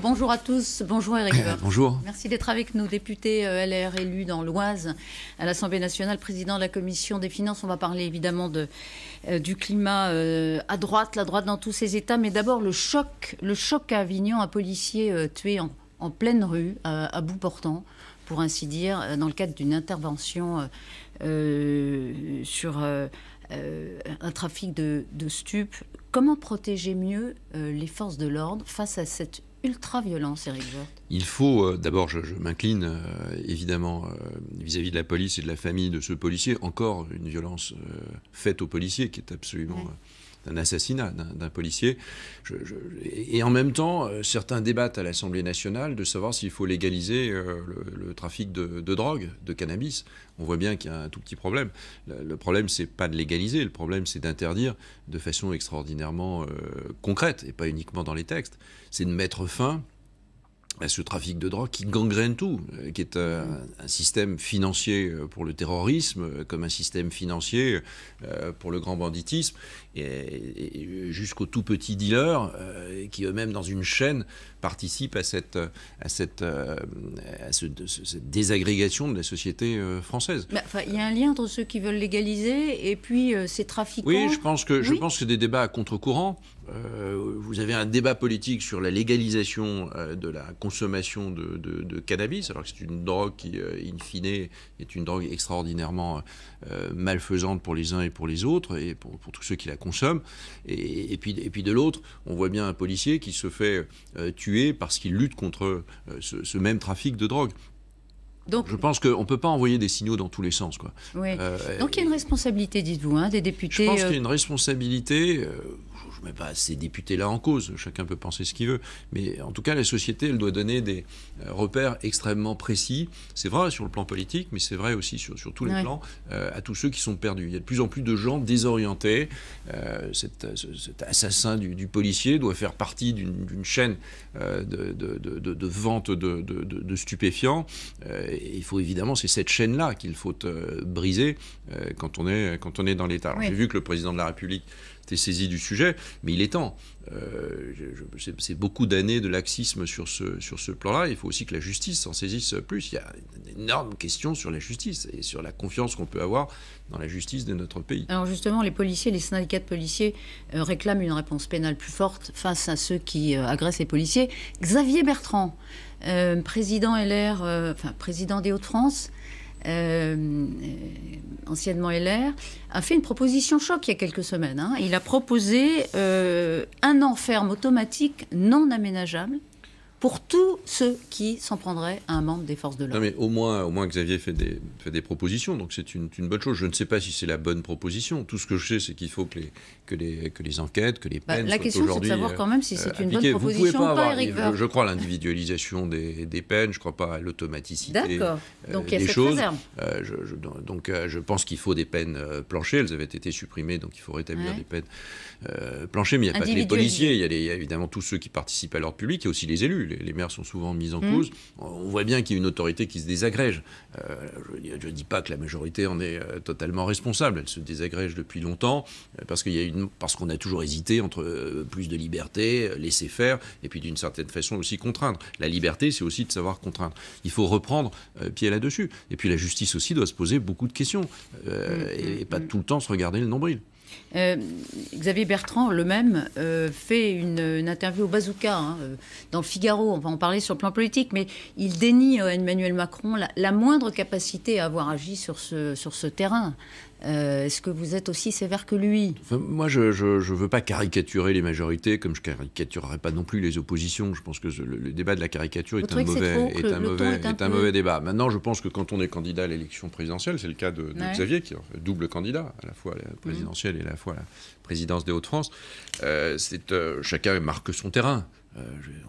Bonjour, à tous. Bonjour Eric eh, Bonjour. Merci d'être avec nous, député euh, LR élu dans l'Oise à l'Assemblée nationale, président de la Commission des finances. On va parler évidemment euh, du climat euh, à droite, la droite dans tous ses états, mais d'abord le choc, le choc à Avignon, un policier tué en, pleine rue, à bout portant, pour ainsi dire, dans le cadre d'une intervention sur un trafic de, de stupes. Comment protéger mieux les forces de l'ordre face à cette ultra Eric Il faut, euh, d'abord, je, m'incline euh, évidemment euh, vis-à-vis de la police et de la famille de ce policier, encore une violence faite aux policiers qui est absolument d'un assassinat d'un policier. et en même temps, euh, certains débattent à l'Assemblée nationale de savoir s'il faut légaliser euh, le, trafic de, drogue, de cannabis. On voit bien qu'il y a un tout petit problème. Le, problème, problème, c'est pas de légaliser, le problème, c'est d'interdire de façon extraordinairement euh, concrète, et pas uniquement dans les textes. C'est de mettre fin bah, ce trafic de drogue qui gangrène tout, euh, qui est euh, un, système financier euh, pour le terrorisme, comme un système financier pour le grand banditisme, et, jusqu'aux tout petits dealers qui eux-mêmes dans une chaîne participent à cette, à cette, à désagrégation de la société française. il y a un lien entre ceux qui veulent légaliser et puis ces trafiquants. Oui, je pense que, oui. je pense que c'est des débats à contre-courant. Euh, vous avez un débat politique sur la légalisation euh, de la consommation de, cannabis, alors que c'est une drogue qui, euh, in fine, est une drogue extraordinairement malfaisante pour les uns et pour les autres, et pour, tous ceux qui la consomment. Et, puis, et puis de l'autre, on voit bien un policier qui se fait tuer parce qu'il lutte contre ce, même trafic de drogue. Donc, je pense qu'on ne peut pas envoyer des signaux dans tous les sens. Quoi. Donc il y a une responsabilité, dites-vous, hein, des députés. Je pense qu'il y a une responsabilité je ne mets pas ces députés-là en cause, chacun peut penser ce qu'il veut, mais en tout cas, la société, elle doit donner des euh, repères extrêmement précis. C'est vrai sur le plan politique, mais c'est vrai aussi sur, sur tous les plans, euh, à tous ceux qui sont perdus. Il y a de plus en plus de gens désorientés. Euh, cet, assassin du, policier doit faire partie d'une chaîne de, vente de, stupéfiants. il faut évidemment, c'est cette chaîne-là qu'il faut briser quand, on est, quand on est dans l'État. J'ai vu que le président de la République saisi du sujet, mais il est temps. Euh, c'est beaucoup d'années de laxisme sur ce, sur ce plan-là. Il faut aussi que la justice s'en saisisse plus. Il y a une énorme question sur la justice et sur la confiance qu'on peut avoir dans la justice de notre pays. Alors justement, les policiers, les syndicats de policiers euh, réclament une réponse pénale plus forte face à ceux qui euh, agressent les policiers. Xavier Bertrand, président LR, enfin président des Hauts-de-France, euh, euh, anciennement LR, a fait une proposition choc il y a quelques semaines. Hein. Il a proposé euh, un enferme automatique non aménageable pour tous ceux qui s'en prendraient à un membre des forces de l'ordre. Non, mais au moins, au moins Xavier fait des, propositions, donc c'est une, bonne chose. Je ne sais pas si c'est la bonne proposition. Tout ce que je sais, c'est qu'il faut que les, enquêtes, que les bah, peines. Bah, la question, c'est de savoir quand même si c'est euh, une bonne proposition ou pas, Eric je, crois l'individualisation des, peines, je ne crois pas à l'automaticité des choses. je, donc je pense qu'il faut des peines euh, planchées. Elles avaient été supprimées, donc il faut rétablir des peines euh, planchées. Mais il n'y a pas que les policiers, il y, a évidemment tous ceux qui participent à l'ordre public, et aussi les élus les maires sont souvent mis en mm. cause, on voit bien qu'il y a une autorité qui se désagrège. Euh, je ne dis pas que la majorité en est euh, totalement responsable, elle se désagrège depuis longtemps, euh, parce qu'on a toujours hésité entre plus de liberté, laisser faire, et puis d'une certaine façon aussi contraindre. La liberté, c'est aussi de savoir contraindre. Il faut reprendre pied là-dessus. Et puis la justice aussi doit se poser beaucoup de questions, mm, et, mm, pas tout le temps se regarder le nombril. Euh, Xavier Bertrand, le même, euh, fait une, interview au Bazooka, hein, euh, dans le Figaro, on va en parler sur le plan politique, mais il dénie à Emmanuel Macron la, moindre capacité à avoir agi sur ce terrain. Euh, est-ce que vous êtes aussi sévère que lui Moi, je ne veux pas caricaturer les majorités, comme je caricaturerai pas non plus les oppositions. Je pense que le, débat de la caricature est un, mauvais, débat. Maintenant, je pense que quand on est candidat à l'élection présidentielle, c'est le cas de, Xavier, qui est double candidat, à la fois à la mhm. présidentielle et à la fois la présidence des Hauts-de-France, euh, euh, chacun marque son terrain. Euh,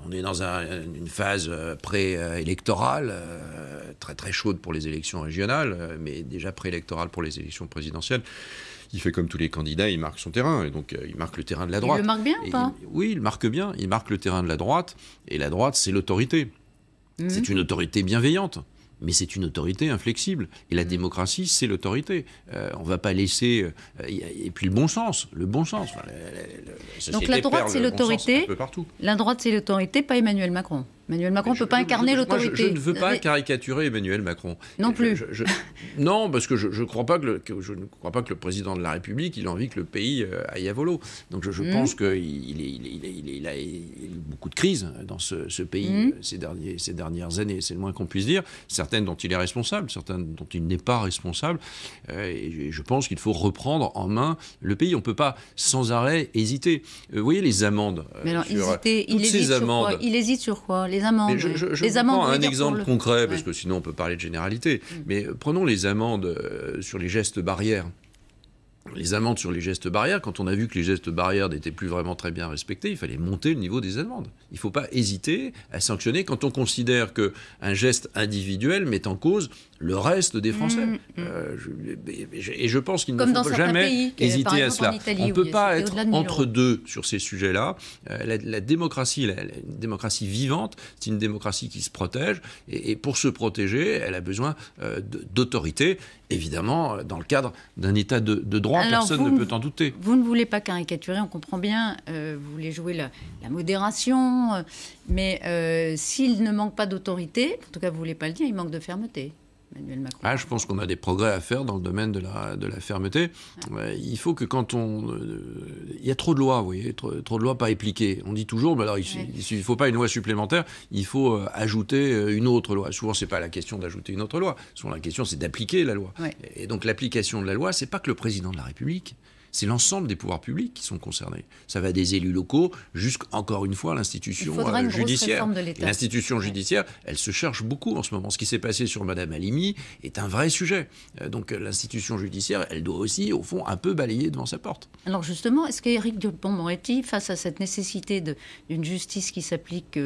on est dans une phase euh, préélectorale, euh, très très chaude pour les élections régionales, mais déjà préélectorale pour les élections présidentielles il fait comme tous les candidats, il marque son terrain, et donc il marque le terrain de la droite. Il le marque bien ou pas Oui, il marque bien, il marque le terrain de la droite, et la droite, c'est l'autorité. Mhm. C'est une autorité bienveillante mais c'est une autorité inflexible. Et la mm. démocratie, c'est l'autorité. Euh, on ne va pas laisser. Euh, et, puis le bon sens, le bon sens. Donc la droite, c'est l'autorité. la droite, c'est l'autorité, pas Emmanuel Macron. Emmanuel Macron ne peut pas incarner l'autorité. Je, ne veux pas caricaturer Emmanuel Macron. Non plus. non, parce que je, ne crois pas que, le, je ne crois pas que le président de la République, il a envie que le pays euh, aille à volo. Donc je, mmh. pense qu'il il, il, a eu beaucoup de crises dans ce, pays mmh. euh, ces, derniers, ces dernières années, c'est le moins qu'on puisse dire. Certaines dont il est responsable, certaines dont il n'est pas responsable. Euh, et je pense qu'il faut reprendre en main le pays. On ne peut pas sans arrêt hésiter. vous voyez les amendes. mais alors, hésiter, il hésite, Sur quoi il hésite sur quoi je, un exemple concret, parce que sinon on peut parler de généralité. Mm. Mais euh, prenons les amendes euh, sur les gestes barrières. Les amendes sur les gestes barrières, quand on a vu que les gestes barrières n'étaient plus vraiment très bien respectés, il fallait monter le niveau des amendes. Il ne faut pas hésiter à sanctionner quand on considère qu'un geste individuel met en cause le reste des Français. Mm, mm. Euh, et je pense qu'il ne faut jamais hésiter à cela. on ne peut pas être entre deux sur ces sujets-là. Euh, la, démocratie, la, une démocratie vivante, c'est une démocratie qui se protège. Et, pour se protéger, elle a besoin euh, d'autorité. Évidemment, dans le cadre d'un état de, droit, personne ne peut en douter. Vous ne voulez pas caricaturer, on comprend bien. vous voulez jouer la, modération. mais s'il ne manque pas d'autorité, en tout cas, vous ne voulez pas le dire, il manque de fermeté ah, Je pense qu'on a des progrès à faire dans le domaine de la, fermeté. Il faut que quand on... Euh, il y a trop de lois, vous voyez, trop, trop de lois pas appliquées. On dit toujours, mais alors il ne faut pas une loi supplémentaire, il faut euh, ajouter euh, une autre loi. Souvent, ce n'est pas la question d'ajouter une autre loi. Souvent, la question, c'est d'appliquer la loi. Et donc, l'application de la loi, c'est pas que le président de la République, c'est l'ensemble des pouvoirs publics qui sont concernés. Ça va des élus locaux jusqu'encore une fois l'institution euh, judiciaire. L'institution judiciaire, elle se cherche beaucoup en ce moment. Ce qui s'est passé sur Madame Alimi est un vrai sujet. Euh, donc euh, l'institution judiciaire, elle doit aussi, au fond, un peu balayer devant sa porte. Alors justement, est-ce qu'Éric de moretti face à cette nécessité d'une justice qui s'applique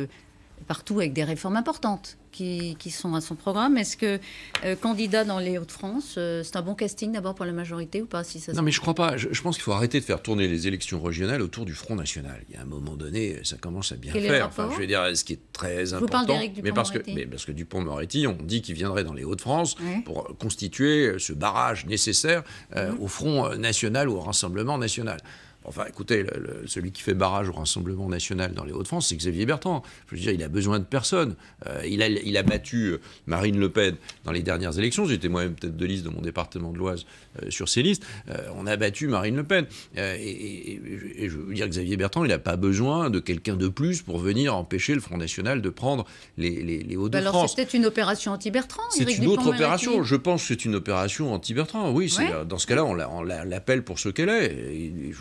partout avec des réformes importantes, qui, sont à son programme. Est-ce que euh, candidat dans les Hauts-de-France, euh, c'est un bon casting d'abord pour la majorité ou pas si ça Non, mais je crois pas. Je, pense qu'il faut arrêter de faire tourner les élections régionales autour du Front National. Il y a un moment donné, ça commence à bien faire. Enfin, je veux dire, ce qui est très important. Vous mais parce que, mais parce que Dupont-Moretti, on dit qu'il viendrait dans les Hauts-de-France pour constituer ce barrage nécessaire euh, mhm. au Front national ou au Rassemblement national. Enfin, écoutez, celui qui fait barrage au Rassemblement national dans les Hauts-de-France, c'est Xavier Bertrand. Je veux dire, il a besoin de personne. Euh, il, a, il, a, battu euh, Marine Le Pen dans les dernières élections. J'étais moi-même peut-être de liste de mon département de l'Oise euh, sur ces listes. on a battu Marine Le Pen. Et, je veux dire, Xavier Bertrand, il n'a pas besoin de quelqu'un de plus pour venir empêcher le Front National de prendre les, bah Hauts-de-France. alors, c'était une opération anti-Bertrand. C'est une autre opération. Je pense que c'est une opération anti-Bertrand. Oui, dans ce cas-là, on l'appelle pour ce qu'elle est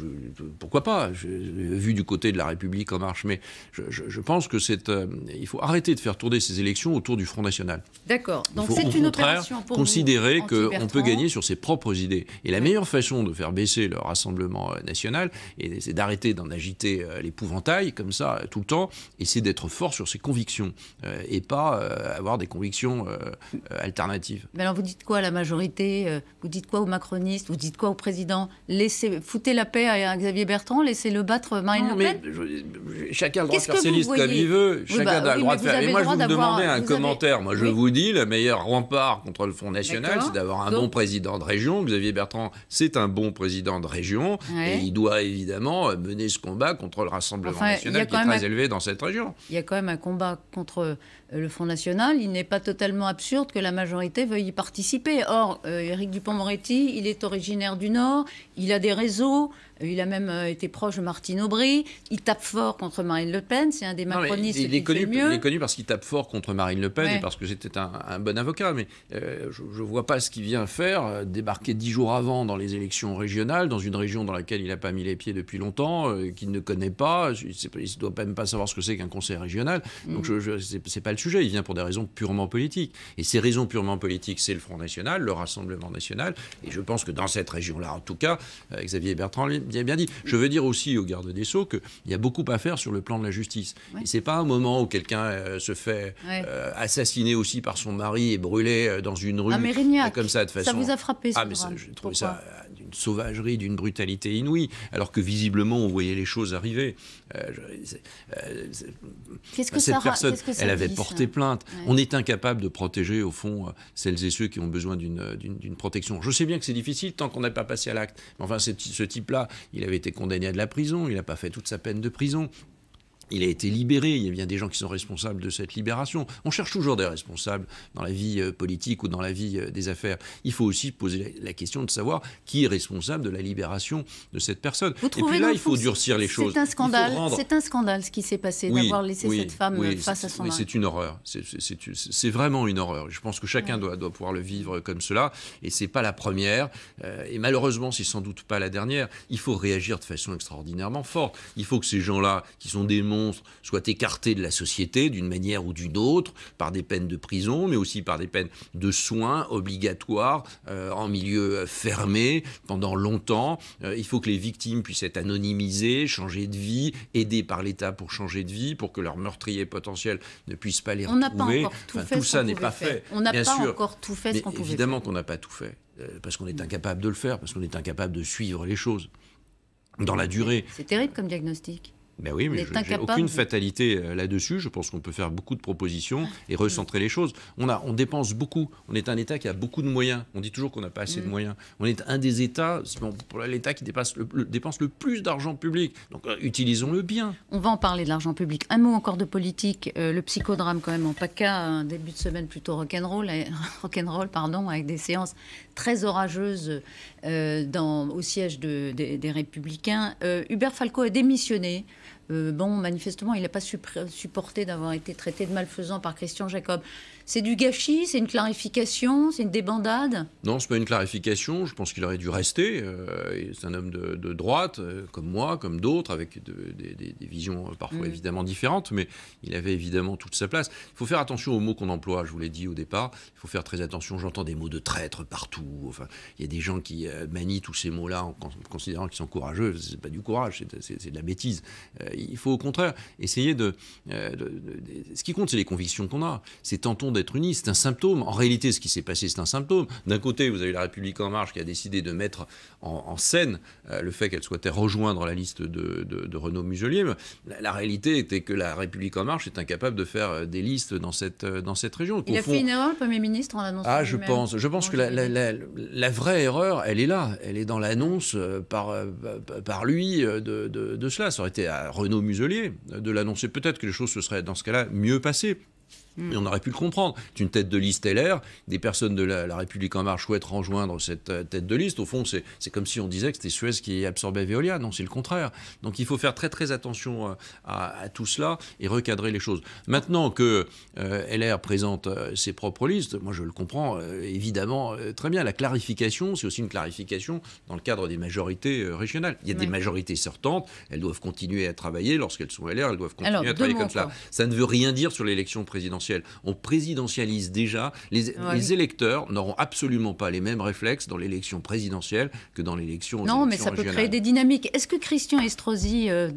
pourquoi pas Vu du côté de la République en marche, mais je, pense que c'est, euh, il faut arrêter de faire tourner ces élections autour du Front national. D'accord. Donc c'est une opération pour considérer qu'on peut gagner sur ses propres idées. Et la meilleure façon de faire baisser le Rassemblement euh, national, c'est d'arrêter d'en agiter euh, l'épouvantail comme ça tout le temps, et c'est d'être fort sur ses convictions et pas avoir des convictions alternatives. Mais alors vous dites quoi à la majorité Vous dites quoi aux macronistes Vous dites quoi au président Laissez, foutez la paix à Xavier Bertrand, laissez-le battre Marine Le Pen. chacun a le droit de faire ses listes comme il veut. Chacun bah a le droit de faire. Et moi, je vous demandais un commentaire. Moi, je vous dis, le meilleur rempart contre le Front National, c'est d'avoir un bon président de région. Xavier Bertrand, c'est un bon président de région. Et il doit évidemment mener ce combat contre le Rassemblement national qui est très élevé dans cette région. Il y a quand même un combat contre euh, le Front National. Il n'est pas totalement absurde que la majorité veuille y participer. Or, euh, Éric Dupont-Moretti, il est originaire du Nord, il a des réseaux, euh, il a même euh, été proche de Martine Aubry. Il tape fort contre Marine Le Pen. C'est un des macronistes qui il, il, est connu, mieux. il est connu parce qu'il tape fort contre Marine Le Pen et parce que c'était un, bon avocat. Mais euh, je ne vois pas ce qu'il vient faire. Euh, débarquer dix jours avant dans les élections régionales, dans une région dans laquelle il n'a pas mis les pieds depuis longtemps, qu'il ne connaît pas. Il ne doit même pas savoir ce que c'est qu'un conseil régional. Donc ce mm. je, c'est pas le sujet. Il vient pour des raisons purement politiques. Et ces raisons purement politiques, c'est le Front National, le Rassemblement National. Et je pense que dans cette région-là, en tout cas, Xavier Bertrand l'a bien dit. Je veux dire aussi au garde des Sceaux qu'il y a beaucoup à faire sur le plan de la justice. Et c'est pas un moment où quelqu'un euh, se fait euh, assassiner aussi par son mari et brûlé euh, dans une ah, rue. comme ça, de façon. Ça vous a frappé, ce Ah, mais j'ai trouvé ça sauvagerie, d'une brutalité inouïe, alors que visiblement on voyait les choses arriver. Euh, euh, -ce bah, que cette personne, elle avait porté plainte. On est incapable de protéger, au fond, euh, celles et ceux qui ont besoin d'une protection. Je sais bien que c'est difficile tant qu'on n'a pas passé à l'acte. enfin, ce type-là, il avait été condamné à de la prison, il n'a pas fait toute sa peine de prison. Il a été libéré, il y a bien des gens qui sont responsables de cette libération. On cherche toujours des responsables dans la vie euh, politique ou dans la vie euh, des affaires. Il faut aussi poser la question de savoir qui est responsable de la libération de cette personne. Vous Et puis là, il faut durcir les choses. C'est un scandale. C'est un scandale ce qui s'est passé d'avoir laissé cette femme face à son mari. C'est une horreur. C'est vraiment une horreur. Je pense que chacun doit, doit pouvoir le vivre comme cela. Et c'est pas la première. Euh, et malheureusement, c'est sans doute pas la dernière. Il faut réagir de façon extraordinairement forte. Il faut que ces gens-là, qui sont des démons soit écarté de la société d'une manière ou d'une autre, par des peines de prison, mais aussi par des peines de soins obligatoires euh, en milieu euh, fermé pendant longtemps. Euh, il faut que les victimes puissent être anonymisées, changer de vie, aidées par l'État pour changer de vie, pour que leur meurtrier potentiel ne puisse pas les retrouver. On n'a pas encore tout fait. ça n'est pas fait. On n'a pas encore tout fait ce qu'on Évidemment qu'on n'a pas tout fait, parce qu'on est mm. incapable de le faire, parce qu'on est incapable de suivre les choses dans la durée. C'est terrible comme diagnostic. Ben oui, mais je, aucune fatalité euh, là-dessus. Je pense qu'on peut faire beaucoup de propositions ah, et recentrer les choses. On, a, on dépense beaucoup. On est un État qui a beaucoup de moyens. On dit toujours qu'on n'a pas assez de mm. moyens. On est un des États, bon, l'État qui dépense le plus d'argent public. Donc euh, utilisons-le bien. On va en parler de l'argent public. Un mot encore de politique. Euh, le psychodrame quand même en PACA, un début de semaine plutôt rock'n'roll, pardon, avec des séances très orageuses dans, au siège de, des Républicains. Hubert Falco a démissionné. Euh, bon, manifestement, il n'a pas supporté d'avoir été traité de malfaisant par Christian Jacob. C'est du gâchis, c'est une clarification, c'est une débandade Non, ce n'est pas une clarification, je pense qu'il aurait dû rester. Euh, c'est un homme de, droite, euh, comme moi, comme d'autres, avec des, visions euh, parfois mm. évidemment différentes, mais il avait évidemment toute sa place. Il faut faire attention aux mots qu'on emploie, je vous l'ai dit au départ, il faut faire très attention, j'entends des mots de traître partout, enfin, il y a des gens qui manient tous ces mots-là en, considérant qu'ils sont courageux, c'est pas du courage, c'est de la bêtise. il faut au contraire essayer de... Ce qui compte, c'est les convictions qu'on a, c'est tantôt d'être unis, c'est un symptôme. En réalité, ce qui s'est passé, c'est un symptôme. D'un côté, vous avez la République en marche qui a décidé de mettre en, scène euh, le fait qu'elle souhaitait rejoindre la liste de, de, Renaud Muselier. La, réalité était que la République en marche est incapable de faire euh, des listes dans cette, euh, dans cette région. Il a fait une erreur, le Premier ministre, en annonçant. Ah, je pense, je pense que la, vraie erreur, elle est là. Elle est dans l'annonce par, par lui de, de cela. Ça aurait été à Renaud Muselier de l'annoncer. Peut-être que les choses se seraient, dans ce cas-là, mieux passées. Mais mm. on aurait pu le comprendre. C'est une tête de liste LR. Des personnes de la, République En Marche souhaitent rejoindre cette euh, tête de liste. Au fond, c'est comme si on disait que c'était Suez qui absorbait Veolia. Non, c'est le contraire. Donc il faut faire très très attention euh, à, tout cela et recadrer les choses. Maintenant que euh, LR présente ses propres listes, moi je le comprends évidemment très bien. La clarification, c'est aussi une clarification dans le cadre des majorités régionales. Il y a des majorités sortantes, elles doivent continuer à travailler. Lorsqu'elles sont LR, elles doivent continuer à travailler comme cela. Ça ne veut rien dire sur l'élection présidentielle on présidentialise déjà. Ah les, électeurs n'auront absolument pas les mêmes réflexes dans l'élection présidentielle que dans l'élection. Non, mais ça peut créer des dynamiques. Est-ce que Christian Estrosi. Euh,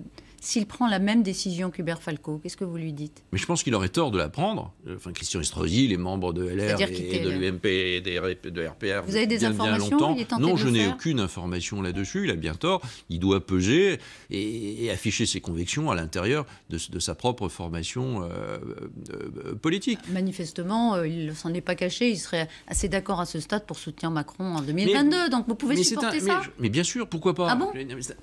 s'il prend la même décision qu'Hubert Falco Qu'est-ce que vous lui dites Mais je pense qu'il aurait tort de la prendre. Euh, enfin, Christian Estrosi, les membres de LR et, de l'UMP et de RPR. Vous avez des informations il est Non, je n'ai aucune information là-dessus. Il a bien tort. Il doit peser et, afficher ses convictions à l'intérieur de, sa propre formation euh, euh, politique. Ah, manifestement, il ne s'en est pas caché. Il serait assez d'accord à ce stade pour soutenir Macron en 2022. donc vous pouvez supporter ça mais, bien sûr, pourquoi pas ah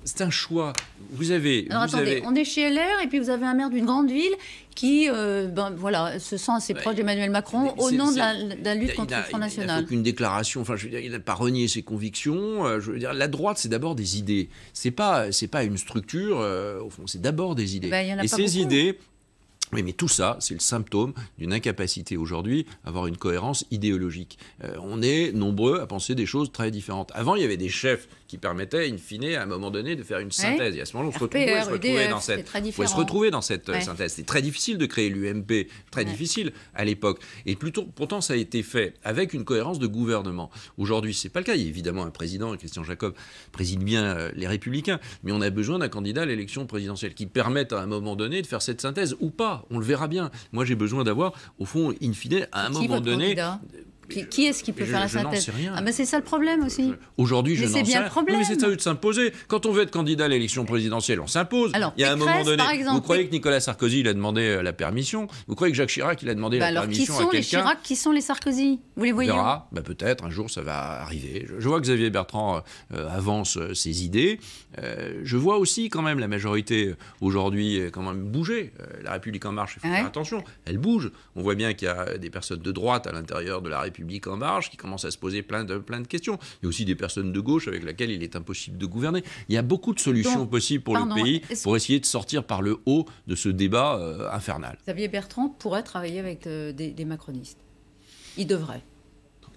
C'est un choix. Vous avez. Alors, attendez, avez on est chez LR et puis vous avez un maire d'une grande ville qui euh, ben, voilà, se sent assez proche d'Emmanuel Macron au nom de la, lutte contre le Front National. Il n'a déclaration, enfin je veux dire, il n'a pas renié ses convictions. Euh, je veux dire, la droite, c'est d'abord des idées. C'est pas, pas une structure, euh, au fond, c'est d'abord des idées. Bah, et, ces idées, mais, tout ça, c'est le symptôme d'une incapacité aujourd'hui à avoir une cohérence idéologique. on est nombreux à penser des choses très différentes. Avant, il y avait des chefs qui permettait, in fine, à un moment donné, de faire une synthèse. Et à ce moment-là, on se retrouvait, se e retrouver dans cette, se euh, retrouver dans cette synthèse. C'était très difficile de créer l'UMP, très difficile à l'époque. Et plutôt, pourtant, ça a été fait avec une cohérence de gouvernement. Aujourd'hui, ce n'est pas le cas. Il y a évidemment un président, Christian Jacob, préside bien euh, les Républicains, mais on a besoin d'un candidat à l'élection présidentielle qui permette à un moment donné de faire cette synthèse ou pas. On le verra bien. Moi, j'ai besoin d'avoir, au fond, in fine, à un moment donné. Qui, est-ce qui peut faire la synthèse Ah ben c'est ça le problème aussi. Euh, aujourd'hui, je, n'en sais rien. Problème. mais c'est ça de s'imposer. Quand on veut être candidat à l'élection présidentielle, on s'impose. Il y a un moment donné, vous croyez que Nicolas Sarkozy il a demandé euh, la permission Vous croyez que Jacques Chirac il a demandé bah la alors, permission qui sont les Chirac Qui sont les Sarkozy Vous les voyez hein? bah, peut-être un jour ça va arriver. Je, vois que Xavier Bertrand euh, avance ses idées. je vois aussi quand même la majorité aujourd'hui quand même bouger. la République en marche, il faut ah faire attention. Elle bouge. On voit bien qu'il y a des personnes de droite à l'intérieur de la République en marge, qui commence à se poser plein de, plein de questions. Il y a aussi des personnes de gauche avec lesquelles il est impossible de gouverner. Il y a beaucoup de solutions possibles pour le pays pour essayer de sortir par le haut de ce débat euh, infernal. Xavier Bertrand pourrait travailler avec euh, des macronistes. Il devrait.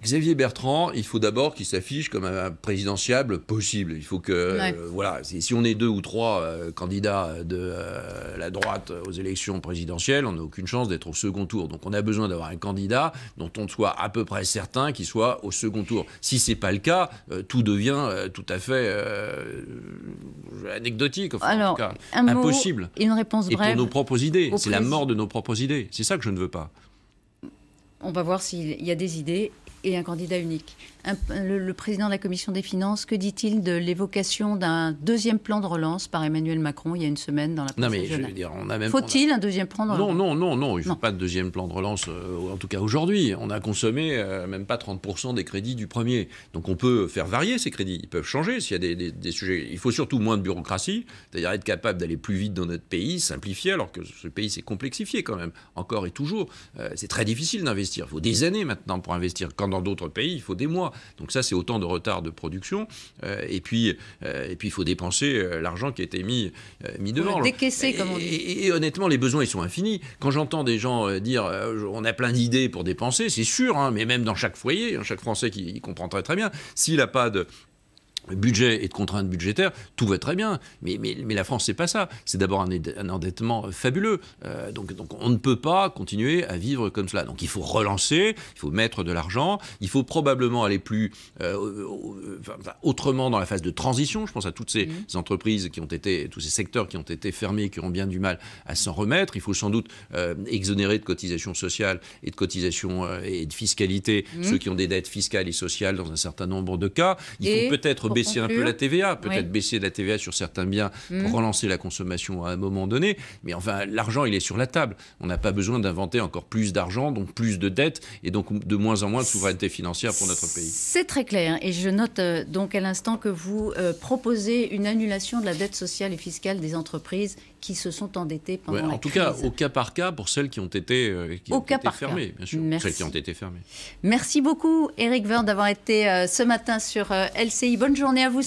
Xavier Bertrand, il faut d'abord qu'il s'affiche comme un présidentiable possible. Il faut que, euh, voilà, si on est deux ou trois euh, candidats de euh, la droite aux élections présidentielles, on n'a aucune chance d'être au second tour. Donc on a besoin d'avoir un candidat dont on soit à peu près certain qu'il soit au second tour. Si c'est pas le cas, tout devient tout à fait anecdotique, Alors, en tout cas, impossible. et une réponse brève. Et pour nos propres idées, c'est la mort de nos propres idées. C'est ça que je ne veux pas. On va voir s'il y a des idées et un candidat unique le, président de la Commission des finances, que dit-il de l'évocation d'un deuxième plan de relance par Emmanuel Macron il y a une semaine dans la presse Non, mais je dire, Faut-il un deuxième plan de relance Non, non, non, non. Il ne faut pas de deuxième plan de relance, euh, en tout cas aujourd'hui. On a consommé euh, même pas 30% des crédits du premier. Donc on peut faire varier ces crédits. Ils peuvent changer s'il y a des, sujets. Il faut surtout moins de bureaucratie, c'est-à-dire être capable d'aller plus vite dans notre pays, simplifier, alors que ce pays s'est complexifié quand même, encore et toujours. Euh, c'est très difficile d'investir. Il faut des années maintenant pour investir, quand dans d'autres pays, il faut des mois. Donc ça, c'est autant de retard de production. Euh, et puis, euh, et il faut dépenser euh, l'argent qui a été mis, mis devant. Décaisser, comme on Et, honnêtement, les besoins, ils sont infinis. Quand j'entends des gens dire, on a plein d'idées pour dépenser, c'est sûr, hein, mais même dans chaque foyer, hein, chaque Français qui, qui comprend très très bien, s'il n'a pas de budget et de contraintes budgétaires, tout va très bien. Mais, la France, c'est pas ça. C'est d'abord un, endettement euh, fabuleux. Euh, donc, on ne peut pas continuer à vivre comme cela. Donc il faut relancer, il faut mettre de l'argent, il faut probablement aller plus euh, autrement dans la phase de transition. Je pense à toutes ces mmh. entreprises qui ont été, tous ces secteurs qui ont été fermés, qui ont bien du mal à s'en remettre. Il faut sans doute exonérer de cotisations sociales et de cotisations et de fiscalité mmh. ceux qui ont des dettes fiscales et sociales dans un certain nombre de cas. Il faut peut-être baisser un peu la TVA, peut-être baisser la TVA sur certains biens pour mm. relancer la consommation à un moment donné. Mais enfin, l'argent, il est sur la table. On n'a pas besoin d'inventer encore plus d'argent, donc plus de dettes et donc de moins en moins de souveraineté financière pour notre pays. C'est très clair. Hein. Et je note euh, donc à l'instant que vous euh, proposez une annulation de la dette sociale et fiscale des entreprises qui se sont endettés pendant ouais, en En tout cas, au cas par cas, pour celles qui ont été, euh, au cas par fermées, bien sûr. Merci. Celles qui ont été fermées. Merci beaucoup, Eric Verne, d'avoir été euh, ce matin sur euh, LCI. Bonne journée à vous.